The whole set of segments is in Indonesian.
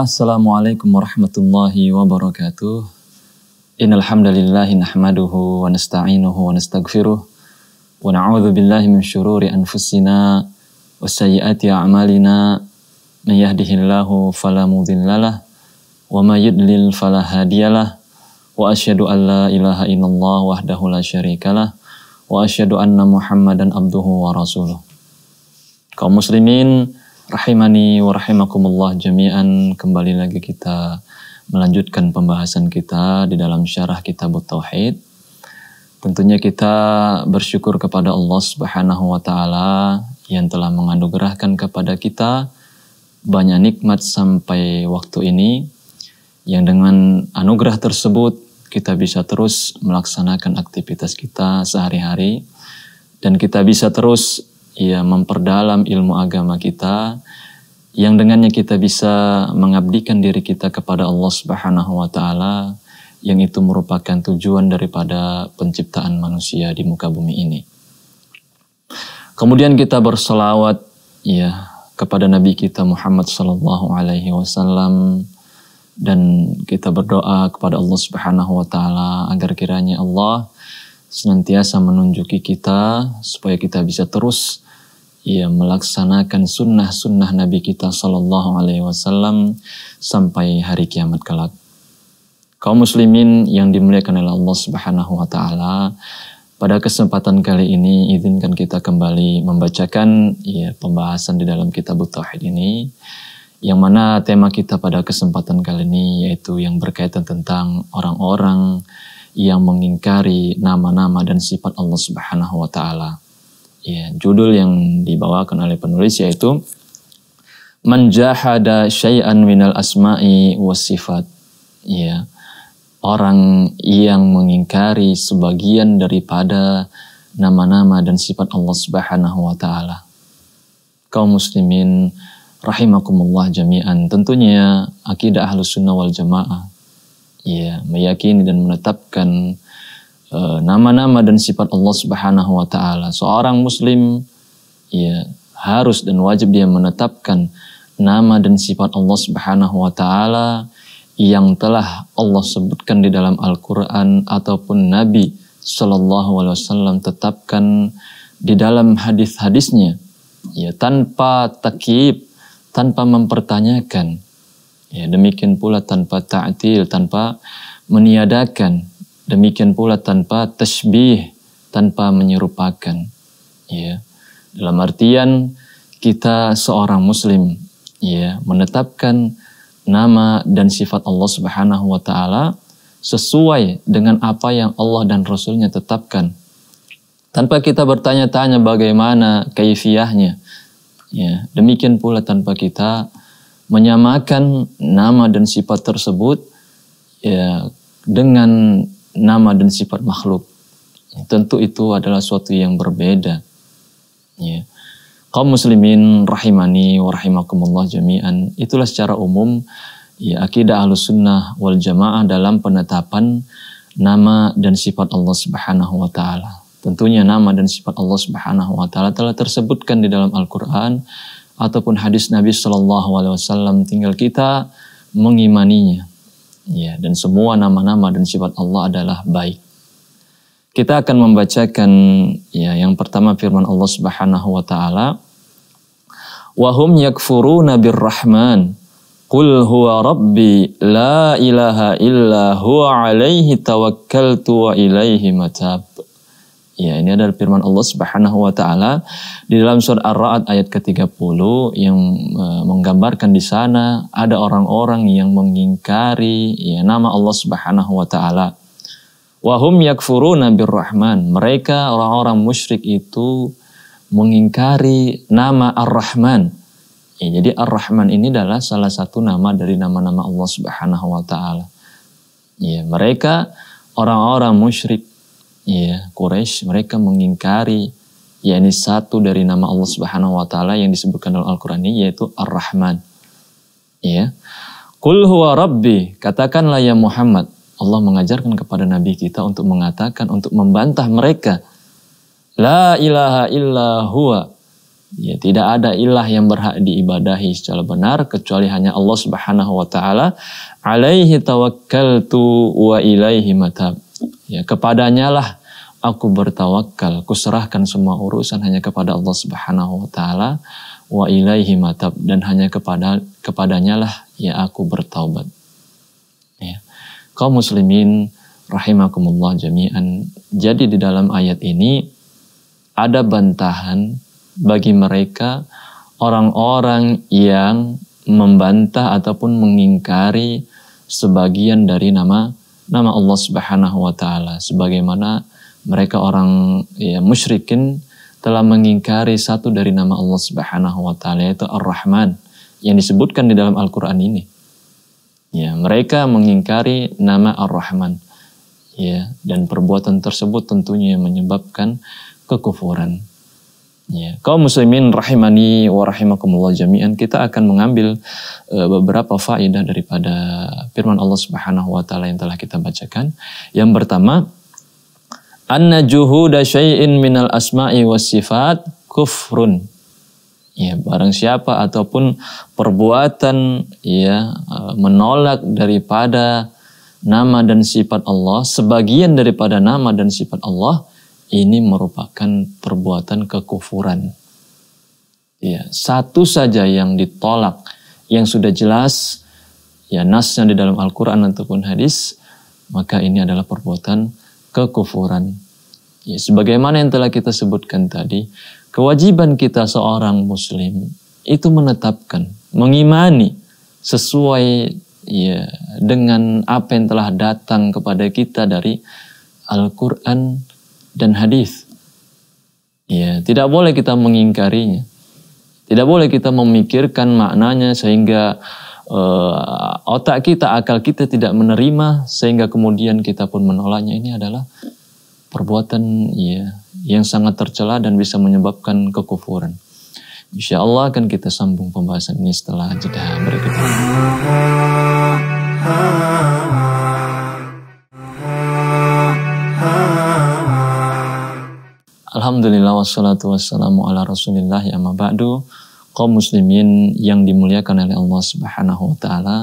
Bismillah, Assalamualaikum warahmatullahi wabarakatuh. Innal hamdalillahi nahmaduhu wa nasta'inuhu wa nastaghfiruh wa na'udzu billahi min syururi anfusina wa sayyiati a'malina man yahdihillahu fala mudhillalah wa may yudlil fala hadiyalah wa asyhadu an la ilaha illallah wahdahu la syarikalah wa asyhadu anna muhammadan abduhu wa rasuluh. Kaum muslimin Rahimani wa rahimakumullah jami'an kembali lagi kita melanjutkan pembahasan kita di dalam syarah kitab tauhid. Tentunya kita bersyukur kepada Allah Subhanahu wa taala yang telah menganugerahkan kepada kita banyak nikmat sampai waktu ini yang dengan anugerah tersebut kita bisa terus melaksanakan aktivitas kita sehari-hari dan kita bisa terus ya memperdalam ilmu agama kita yang dengannya kita bisa mengabdikan diri kita kepada Allah Subhanahu wa taala yang itu merupakan tujuan daripada penciptaan manusia di muka bumi ini. Kemudian kita bersolawat ya kepada Nabi kita Muhammad Sallallahu Alaihi Wasallam dan kita berdoa kepada Allah Subhanahu Wa Taala agar kiranya Allah senantiasa menunjuki kita supaya kita bisa terus ya melaksanakan sunnah-sunnah Nabi kita Shallallahu Alaihi Wasallam sampai hari kiamat kelak. Kaum muslimin yang dimuliakan oleh Allah Subhanahu Wa Taala, pada kesempatan kali ini izinkan kita kembali membacakan ya, pembahasan di dalam kitab Tauhid ini yang mana tema kita pada kesempatan kali ini yaitu yang berkaitan tentang orang-orang yang mengingkari nama-nama dan sifat Allah Subhanahu wa taala. Ya, judul yang dibawakan oleh penulis yaitu menjahada syai'an minal asma'i wa sifat. Ya. Orang yang mengingkari sebagian daripada nama-nama dan sifat Allah Subhanahu wa taala. Kaum muslimin rahimakumullah jami'an. Tentunya akidah Ahlus Sunnah wal Jamaah ya meyakini dan menetapkan eh, nama-nama uh, dan sifat Allah Subhanahu wa taala. Seorang muslim ya harus dan wajib dia menetapkan nama dan sifat Allah Subhanahu wa taala yang telah Allah sebutkan di dalam Al-Qur'an ataupun Nabi Shallallahu alaihi wasallam tetapkan di dalam hadis-hadisnya ya tanpa takib tanpa mempertanyakan Ya, demikian pula tanpa ta'til, tanpa meniadakan. Demikian pula tanpa tasbih, tanpa menyerupakan. Ya. Dalam artian kita seorang muslim ya menetapkan nama dan sifat Allah Subhanahu wa taala sesuai dengan apa yang Allah dan Rasulnya tetapkan. Tanpa kita bertanya-tanya bagaimana kaifiahnya. Ya, demikian pula tanpa kita menyamakan nama dan sifat tersebut ya, dengan nama dan sifat makhluk. Tentu itu adalah suatu yang berbeda. Ya. Kaum muslimin rahimani wa rahimakumullah jami'an. Itulah secara umum ya, akidah ahlus sunnah wal jamaah dalam penetapan nama dan sifat Allah subhanahu wa ta'ala. Tentunya nama dan sifat Allah subhanahu wa ta'ala telah tersebutkan di dalam Al-Quran ataupun hadis Nabi Shallallahu Alaihi Wasallam tinggal kita mengimaninya ya dan semua nama-nama dan sifat Allah adalah baik kita akan membacakan ya yang pertama firman Allah Subhanahu wa taala wahum yakfuruna birrahman Qul huwa rabbi la ilaha illa huwa alaihi tawakkaltu wa ilaihi matab. Ya, ini adalah firman Allah Subhanahu wa taala di dalam surat Ar-Ra'd ayat ke-30 yang e, menggambarkan di sana ada orang-orang yang mengingkari ya nama Allah Subhanahu wa taala. Wahum yakfuruna birrahman. Mereka orang-orang musyrik itu mengingkari nama Ar-Rahman. Ya, jadi Ar-Rahman ini adalah salah satu nama dari nama-nama Allah Subhanahu wa taala. Ya, mereka orang-orang musyrik ya Quraisy mereka mengingkari yakni satu dari nama Allah Subhanahu wa taala yang disebutkan dalam Al-Qur'an ini yaitu Ar-Rahman. Ya. Qul huwa rabbi, katakanlah ya Muhammad. Allah mengajarkan kepada nabi kita untuk mengatakan untuk membantah mereka. La ilaha illa huwa. Ya, tidak ada ilah yang berhak diibadahi secara benar kecuali hanya Allah Subhanahu wa taala. Alaihi tawakkaltu wa ilaihi matab. Ya, kepadanya lah aku bertawakal, kuserahkan semua urusan hanya kepada Allah Subhanahu wa taala wa ilaihi matab dan hanya kepada kepadanya lah ya aku bertaubat. Ya. Kaum muslimin rahimakumullah jami'an. Jadi di dalam ayat ini ada bantahan bagi mereka orang-orang yang membantah ataupun mengingkari sebagian dari nama nama Allah Subhanahu wa taala sebagaimana mereka orang ya musyrikin telah mengingkari satu dari nama Allah Subhanahu wa taala yaitu Ar-Rahman yang disebutkan di dalam Al-Qur'an ini. Ya, mereka mengingkari nama Ar-Rahman. Ya, dan perbuatan tersebut tentunya menyebabkan kekufuran. Ya, kaum muslimin rahimani wa rahimakumullah jami'an kita akan mengambil e, beberapa faedah daripada firman Allah Subhanahu wa taala yang telah kita bacakan. Yang pertama, anna juhuda syai'in minal asma'i was sifat kufrun. Ya, barang siapa ataupun perbuatan ya menolak daripada nama dan sifat Allah, sebagian daripada nama dan sifat Allah ini merupakan perbuatan kekufuran. Ya, satu saja yang ditolak yang sudah jelas ya nasnya di dalam Al-Qur'an ataupun hadis, maka ini adalah perbuatan kekufuran. Ya, sebagaimana yang telah kita sebutkan tadi, kewajiban kita seorang muslim itu menetapkan, mengimani sesuai ya dengan apa yang telah datang kepada kita dari Al-Qur'an dan hadis. Ya, tidak boleh kita mengingkarinya. Tidak boleh kita memikirkan maknanya sehingga uh, otak kita, akal kita tidak menerima sehingga kemudian kita pun menolaknya ini adalah perbuatan ya yang sangat tercela dan bisa menyebabkan kekufuran. Insya Allah akan kita sambung pembahasan ini setelah jeda berikut Alhamdulillah wassalatu wassalamu ala rasulillah ya ma kaum muslimin yang dimuliakan oleh Allah Subhanahu wa taala.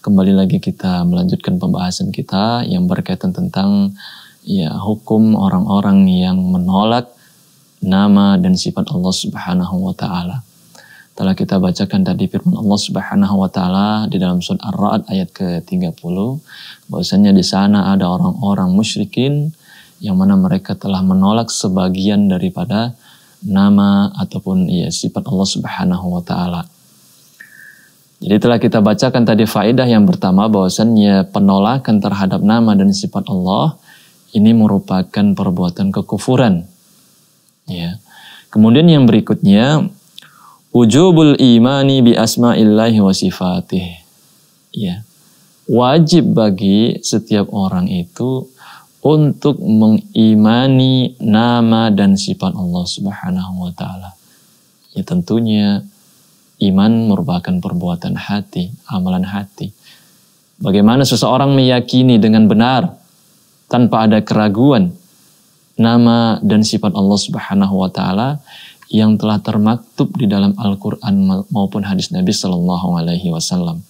Kembali lagi kita melanjutkan pembahasan kita yang berkaitan tentang ya hukum orang-orang yang menolak nama dan sifat Allah Subhanahu wa taala. Telah kita bacakan tadi firman Allah Subhanahu wa taala di dalam surat Ar-Ra'd ayat ke-30 bahwasanya di sana ada orang-orang musyrikin yang mana mereka telah menolak sebagian daripada nama ataupun ya sifat Allah Subhanahu wa taala. Jadi telah kita bacakan tadi faedah yang pertama bahwasannya penolakan terhadap nama dan sifat Allah ini merupakan perbuatan kekufuran. Ya. Kemudian yang berikutnya wujubul imani bi asma'illahi wa sifatih. Ya. Wajib bagi setiap orang itu untuk mengimani nama dan sifat Allah Subhanahu wa taala. Ya tentunya iman merupakan perbuatan hati, amalan hati. Bagaimana seseorang meyakini dengan benar tanpa ada keraguan nama dan sifat Allah Subhanahu wa taala yang telah termaktub di dalam Al-Qur'an maupun hadis Nabi Sallallahu alaihi wasallam.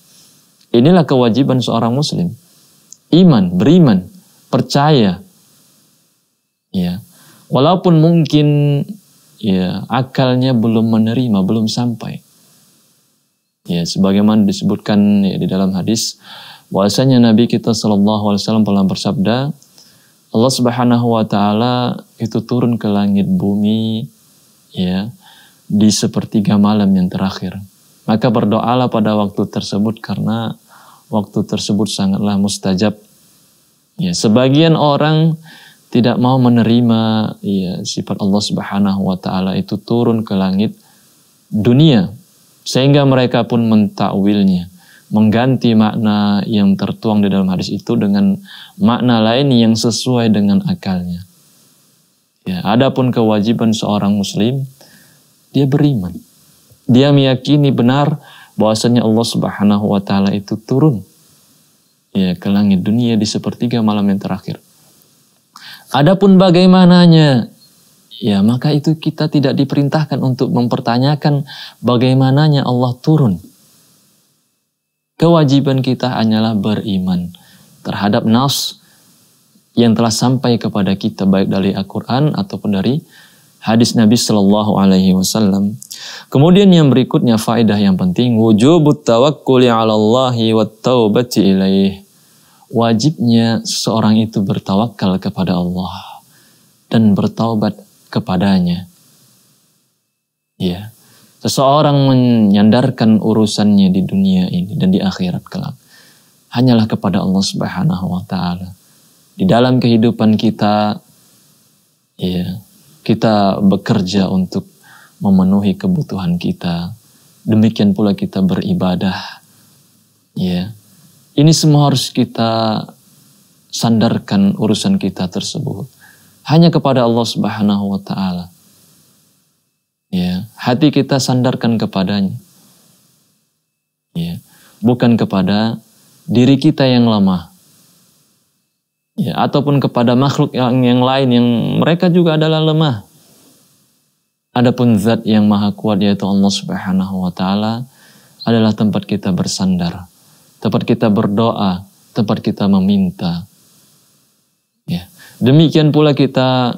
Inilah kewajiban seorang muslim. Iman, beriman percaya. Ya. Walaupun mungkin ya akalnya belum menerima, belum sampai. Ya, sebagaimana disebutkan ya, di dalam hadis bahwasanya Nabi kita Shallallahu alaihi wasallam pernah bersabda, Allah Subhanahu wa taala itu turun ke langit bumi ya di sepertiga malam yang terakhir. Maka berdoalah pada waktu tersebut karena waktu tersebut sangatlah mustajab Ya, sebagian orang tidak mau menerima ya, sifat Allah Subhanahu wa taala itu turun ke langit dunia sehingga mereka pun mentakwilnya mengganti makna yang tertuang di dalam hadis itu dengan makna lain yang sesuai dengan akalnya. Ya, adapun kewajiban seorang muslim dia beriman. Dia meyakini benar bahwasanya Allah Subhanahu wa taala itu turun ya ke langit dunia di sepertiga malam yang terakhir. Adapun bagaimananya, ya maka itu kita tidak diperintahkan untuk mempertanyakan bagaimananya Allah turun. Kewajiban kita hanyalah beriman terhadap nas yang telah sampai kepada kita baik dari Al-Quran ataupun dari hadis Nabi Shallallahu Alaihi Wasallam Kemudian yang berikutnya faedah yang penting wujubut tawakkuli 'alallahi Allahi ilaih. Wajibnya seorang itu bertawakal kepada Allah dan bertaubat kepadanya. Ya. Seseorang menyandarkan urusannya di dunia ini dan di akhirat kelak hanyalah kepada Allah Subhanahu wa taala. Di dalam kehidupan kita ya, kita bekerja untuk memenuhi kebutuhan kita. Demikian pula kita beribadah. Ya. Ini semua harus kita sandarkan urusan kita tersebut hanya kepada Allah Subhanahu wa taala. Ya, hati kita sandarkan kepadanya. Ya, bukan kepada diri kita yang lemah. Ya, ataupun kepada makhluk yang, yang lain yang mereka juga adalah lemah. Adapun zat yang maha kuat yaitu Allah Subhanahu wa taala adalah tempat kita bersandar, tempat kita berdoa, tempat kita meminta. Ya. Demikian pula kita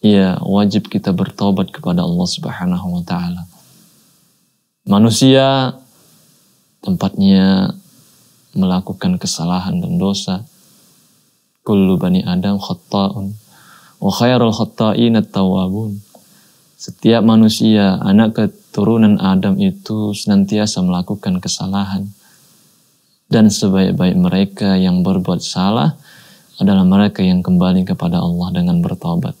ya wajib kita bertobat kepada Allah Subhanahu wa taala. Manusia tempatnya melakukan kesalahan dan dosa. Kullu bani Adam khatta'un wa khairul khatta'in at-tawwabun. Setiap manusia, anak keturunan Adam itu senantiasa melakukan kesalahan. Dan sebaik-baik mereka yang berbuat salah adalah mereka yang kembali kepada Allah dengan bertobat.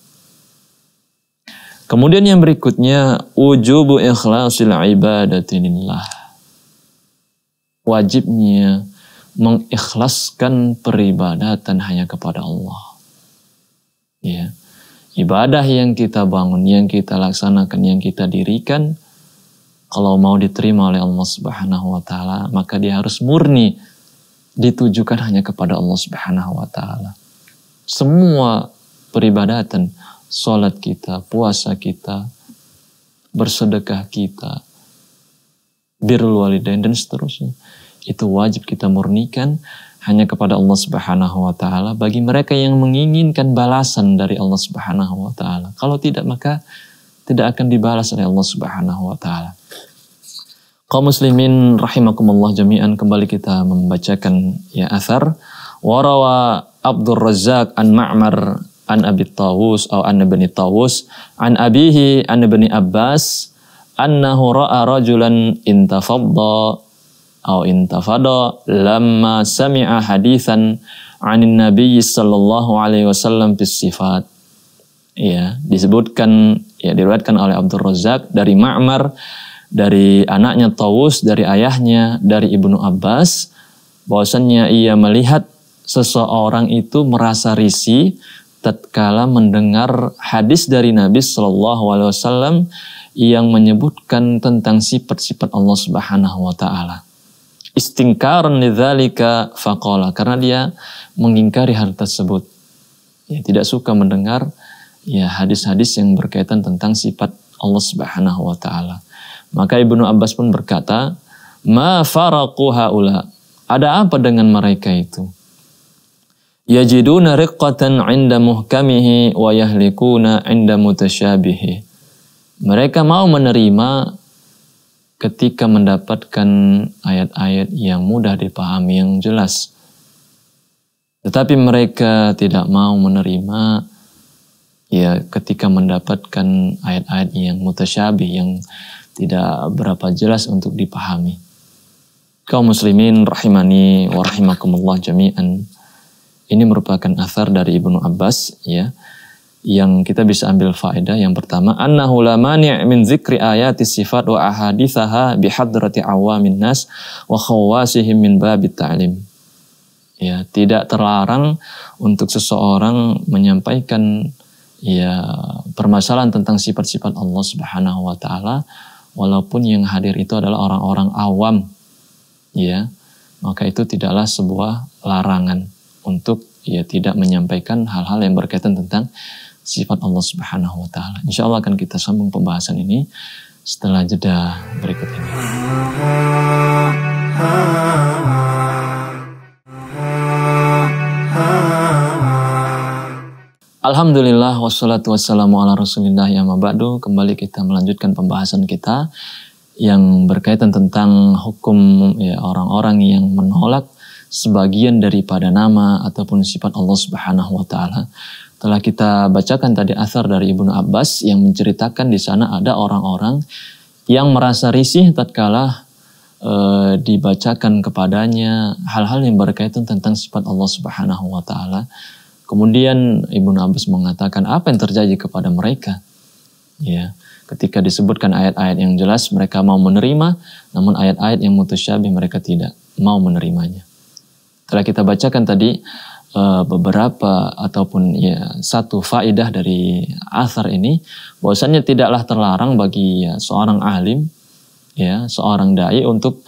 Kemudian yang berikutnya, wujubu ikhlasil ibadatinillah. Wajibnya mengikhlaskan peribadatan hanya kepada Allah. Ya. Yeah ibadah yang kita bangun, yang kita laksanakan, yang kita dirikan, kalau mau diterima oleh Allah Subhanahu wa taala, maka dia harus murni ditujukan hanya kepada Allah Subhanahu wa taala. Semua peribadatan, solat kita, puasa kita, bersedekah kita, birul walidain dan seterusnya, itu wajib kita murnikan hanya kepada Allah Subhanahu wa taala bagi mereka yang menginginkan balasan dari Allah Subhanahu wa taala. Kalau tidak maka tidak akan dibalas oleh Allah Subhanahu wa taala. Kaum muslimin rahimakumullah jami'an kembali kita membacakan ya athar warawa Abdul Razzaq an Ma'mar an Abi Tawus atau an Ibni Tawus an abihi an Ibni Abbas annahu ra'a rajulan intafadda au intafada lamma sami'a hadithan anin nabi sallallahu alaihi wasallam bis sifat ya disebutkan ya diriwayatkan oleh Abdul Razak dari Ma'mar dari anaknya Tawus dari ayahnya dari Ibnu Abbas bahwasanya ia melihat seseorang itu merasa risih tatkala mendengar hadis dari Nabi Shallallahu alaihi wasallam yang menyebutkan tentang sifat-sifat Allah Subhanahu wa taala istingkaran lidzalika faqala karena dia mengingkari hal tersebut. Ya, tidak suka mendengar ya hadis-hadis yang berkaitan tentang sifat Allah Subhanahu wa taala. Maka Ibnu Abbas pun berkata, "Ma faraqu haula?" Ada apa dengan mereka itu? Yajiduna riqqatan 'inda muhkamihi wa yahlikuna 'inda mutasyabihi. Mereka mau menerima ketika mendapatkan ayat-ayat yang mudah dipahami, yang jelas. Tetapi mereka tidak mau menerima ya ketika mendapatkan ayat-ayat yang mutasyabih, yang tidak berapa jelas untuk dipahami. Kau muslimin rahimani wa rahimakumullah jami'an. Ini merupakan asar dari Ibnu Abbas ya yang kita bisa ambil faedah yang pertama annahu la mani' min zikri ayati sifat wa ahaditsaha bi hadrati awamin nas wa khawasihim min bab ta'lim ya tidak terlarang untuk seseorang menyampaikan ya permasalahan tentang sifat-sifat Allah Subhanahu wa taala walaupun yang hadir itu adalah orang-orang awam ya maka itu tidaklah sebuah larangan untuk ya tidak menyampaikan hal-hal yang berkaitan tentang sifat Allah Subhanahu wa taala. Insya Allah akan kita sambung pembahasan ini setelah jeda berikut ini. Alhamdulillah wassalatu wassalamu ala rasulillah ya mabadu. Kembali kita melanjutkan pembahasan kita yang berkaitan tentang hukum orang ya, orang-orang yang menolak sebagian daripada nama ataupun sifat Allah Subhanahu wa taala. Telah kita bacakan tadi asar dari Ibnu Abbas yang menceritakan di sana ada orang-orang yang merasa risih tatkala e, dibacakan kepadanya hal-hal yang berkaitan tentang sifat Allah Subhanahu wa taala. Kemudian Ibnu Abbas mengatakan apa yang terjadi kepada mereka? Ya. Ketika disebutkan ayat-ayat yang jelas mereka mau menerima, namun ayat-ayat yang mutasyabih mereka tidak mau menerimanya. Telah kita bacakan tadi Eh, beberapa ataupun ya satu faedah dari asar ini bahwasanya tidaklah terlarang bagi ya, seorang alim ya seorang dai untuk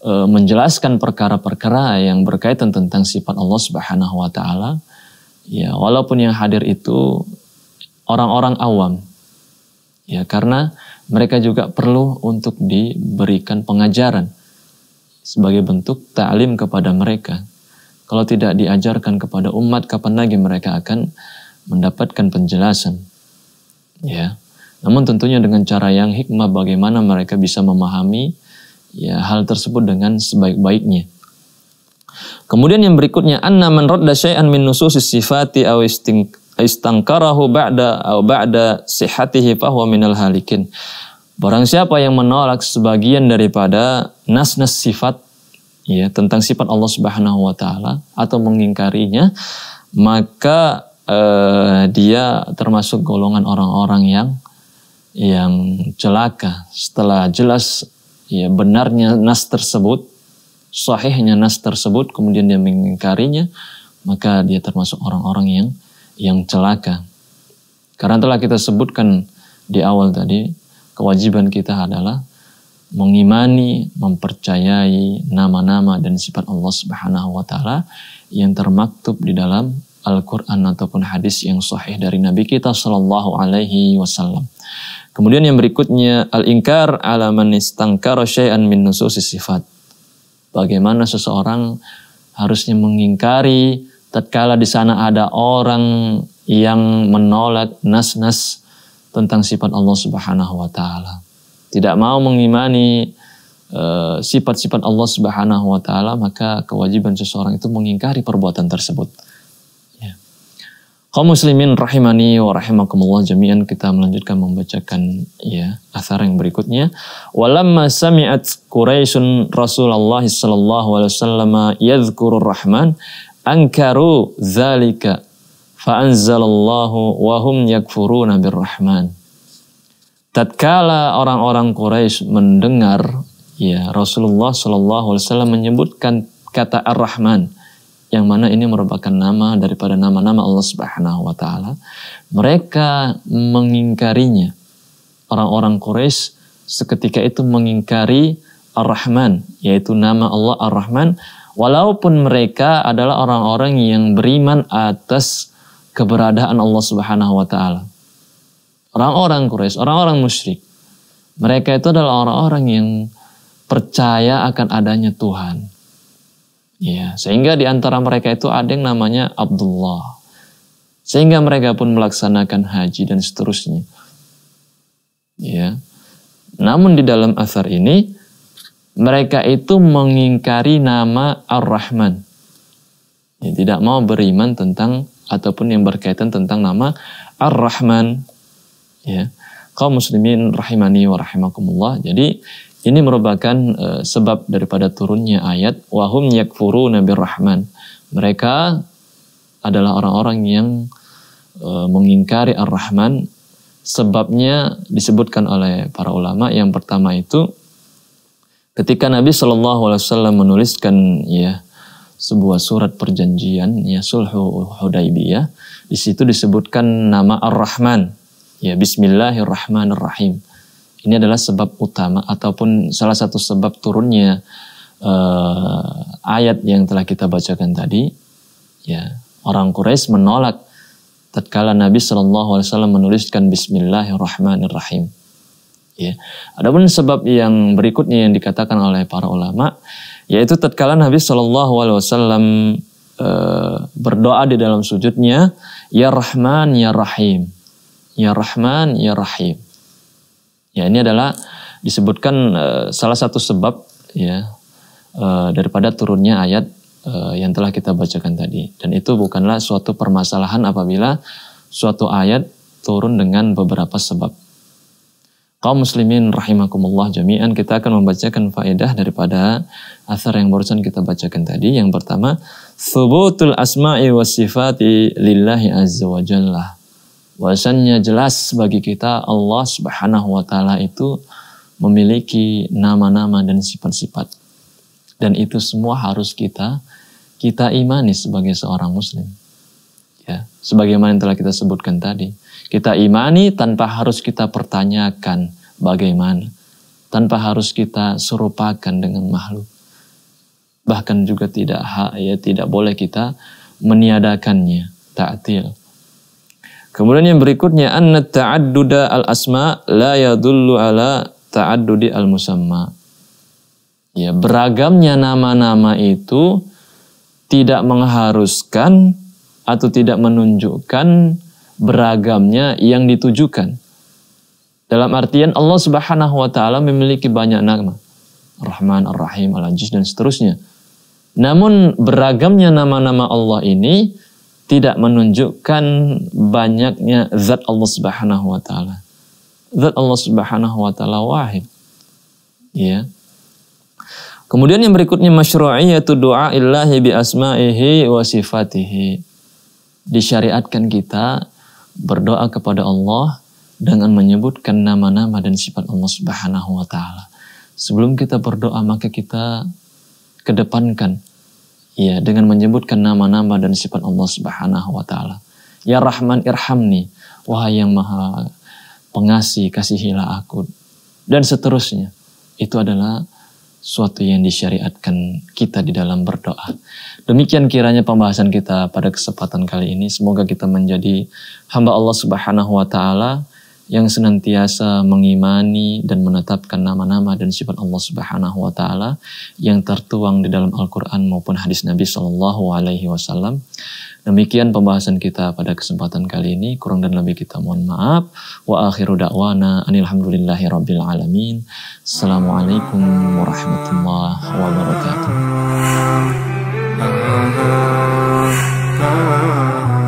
e, menjelaskan perkara-perkara yang berkaitan tentang sifat Allah Subhanahu wa taala ya walaupun yang hadir itu orang-orang awam ya karena mereka juga perlu untuk diberikan pengajaran sebagai bentuk ta'lim kepada mereka kalau tidak diajarkan kepada umat, kapan lagi mereka akan mendapatkan penjelasan? Ya, namun tentunya dengan cara yang hikmah bagaimana mereka bisa memahami ya hal tersebut dengan sebaik-baiknya. Kemudian yang berikutnya anna man radda syai'an min nususis sifati aw istangkarahu ba'da aw ba'da sihatihi fahuwa minal halikin. Barang siapa yang menolak sebagian daripada nas-nas sifat ya tentang sifat Allah Subhanahu wa taala atau mengingkarinya maka eh, dia termasuk golongan orang-orang yang yang celaka setelah jelas ya benarnya nas tersebut sahihnya nas tersebut kemudian dia mengingkarinya maka dia termasuk orang-orang yang yang celaka karena telah kita sebutkan di awal tadi kewajiban kita adalah mengimani, mempercayai nama-nama dan sifat Allah Subhanahu wa taala yang termaktub di dalam Al-Qur'an ataupun hadis yang sahih dari Nabi kita sallallahu alaihi wasallam. Kemudian yang berikutnya al-inkar ala man istangkara syai'an min nususi sifat. Bagaimana seseorang harusnya mengingkari tatkala di sana ada orang yang menolak nas-nas tentang sifat Allah Subhanahu wa taala tidak mau mengimani eh, sifat-sifat uh, Allah Subhanahu wa taala maka kewajiban seseorang itu mengingkari perbuatan tersebut. Ya. Kau muslimin rahimani wa rahimakumullah jami'an kita melanjutkan membacakan ya asar yang berikutnya. Walamma sami'at Quraisyun Rasulullah sallallahu alaihi wasallam yadhkurur Rahman ankaru dzalika fa anzalallahu wa hum yakfuruna birrahman tatkala orang-orang Quraisy mendengar ya Rasulullah Shallallahu Alaihi Wasallam menyebutkan kata Ar-Rahman yang mana ini merupakan nama daripada nama-nama Allah Subhanahu wa taala mereka mengingkarinya orang-orang Quraisy seketika itu mengingkari Ar-Rahman yaitu nama Allah Ar-Rahman walaupun mereka adalah orang-orang yang beriman atas keberadaan Allah Subhanahu wa taala Orang-orang Quraisy, orang-orang musyrik. Mereka itu adalah orang-orang yang percaya akan adanya Tuhan. Ya, sehingga di antara mereka itu ada yang namanya Abdullah. Sehingga mereka pun melaksanakan haji dan seterusnya. Ya. Namun di dalam asar ini mereka itu mengingkari nama Ar-Rahman. Ya, tidak mau beriman tentang ataupun yang berkaitan tentang nama Ar-Rahman ya kaum muslimin rahimani wa rahimakumullah jadi ini merupakan e, sebab daripada turunnya ayat wahum yakfuru nabi Rahman. mereka adalah orang-orang yang e, mengingkari ar-rahman sebabnya disebutkan oleh para ulama yang pertama itu ketika Nabi saw menuliskan ya sebuah surat perjanjian ya sulhu Hudaibiyah di situ disebutkan nama Ar-Rahman Ya, bismillahirrahmanirrahim. Ini adalah sebab utama ataupun salah satu sebab turunnya uh, ayat yang telah kita bacakan tadi. Ya, orang Quraisy menolak tatkala Nabi Shallallahu alaihi wasallam menuliskan bismillahirrahmanirrahim. Ya. Adapun sebab yang berikutnya yang dikatakan oleh para ulama yaitu tatkala Nabi Shallallahu alaihi wasallam eh, berdoa di dalam sujudnya ya Rahman ya Rahim Ya Rahman, Ya Rahim. Ya ini adalah disebutkan uh, salah satu sebab ya uh, daripada turunnya ayat uh, yang telah kita bacakan tadi. Dan itu bukanlah suatu permasalahan apabila suatu ayat turun dengan beberapa sebab. Kaum muslimin rahimakumullah jami'an kita akan membacakan faedah daripada asar yang barusan kita bacakan tadi. Yang pertama, thubutul asma'i wa sifati lillahi azza wa jallah. Bahwasannya jelas bagi kita Allah Subhanahu wa taala itu memiliki nama-nama dan sifat-sifat. Dan itu semua harus kita kita imani sebagai seorang muslim. Ya, sebagaimana yang telah kita sebutkan tadi. Kita imani tanpa harus kita pertanyakan bagaimana. Tanpa harus kita serupakan dengan makhluk. Bahkan juga tidak hak ya tidak boleh kita meniadakannya, ta'til. Ta Kemudian yang berikutnya an ta'adduda al-asma la yadullu ala ta'addudi al-musamma. Ya, beragamnya nama-nama itu tidak mengharuskan atau tidak menunjukkan beragamnya yang ditujukan. Dalam artian Allah Subhanahu wa taala memiliki banyak nama. Rahman, Ar-Rahim, al ajiz dan seterusnya. Namun beragamnya nama-nama Allah ini tidak menunjukkan banyaknya zat Allah Subhanahu wa taala. Zat Allah Subhanahu wa taala wahid. Ya. Kemudian yang berikutnya masyru'iyatu doa illahi bi asma'ihi wa sifatihi. Disyariatkan kita berdoa kepada Allah dengan menyebutkan nama-nama dan sifat Allah Subhanahu wa taala. Sebelum kita berdoa maka kita kedepankan Iya, dengan menyebutkan nama-nama dan sifat Allah Subhanahu wa taala. Ya Rahman irhamni, wahai yang Maha Pengasih, kasihilah aku dan seterusnya. Itu adalah suatu yang disyariatkan kita di dalam berdoa. Demikian kiranya pembahasan kita pada kesempatan kali ini. Semoga kita menjadi hamba Allah Subhanahu wa taala yang senantiasa mengimani dan menetapkan nama-nama dan sifat Allah Subhanahu wa taala yang tertuang di dalam Al-Qur'an maupun hadis Nabi Shallallahu alaihi wasallam. Demikian pembahasan kita pada kesempatan kali ini. Kurang dan lebih kita mohon maaf. Wa akhiru da'wana anilhamdulillahi rabbil alamin. Assalamualaikum warahmatullahi wabarakatuh.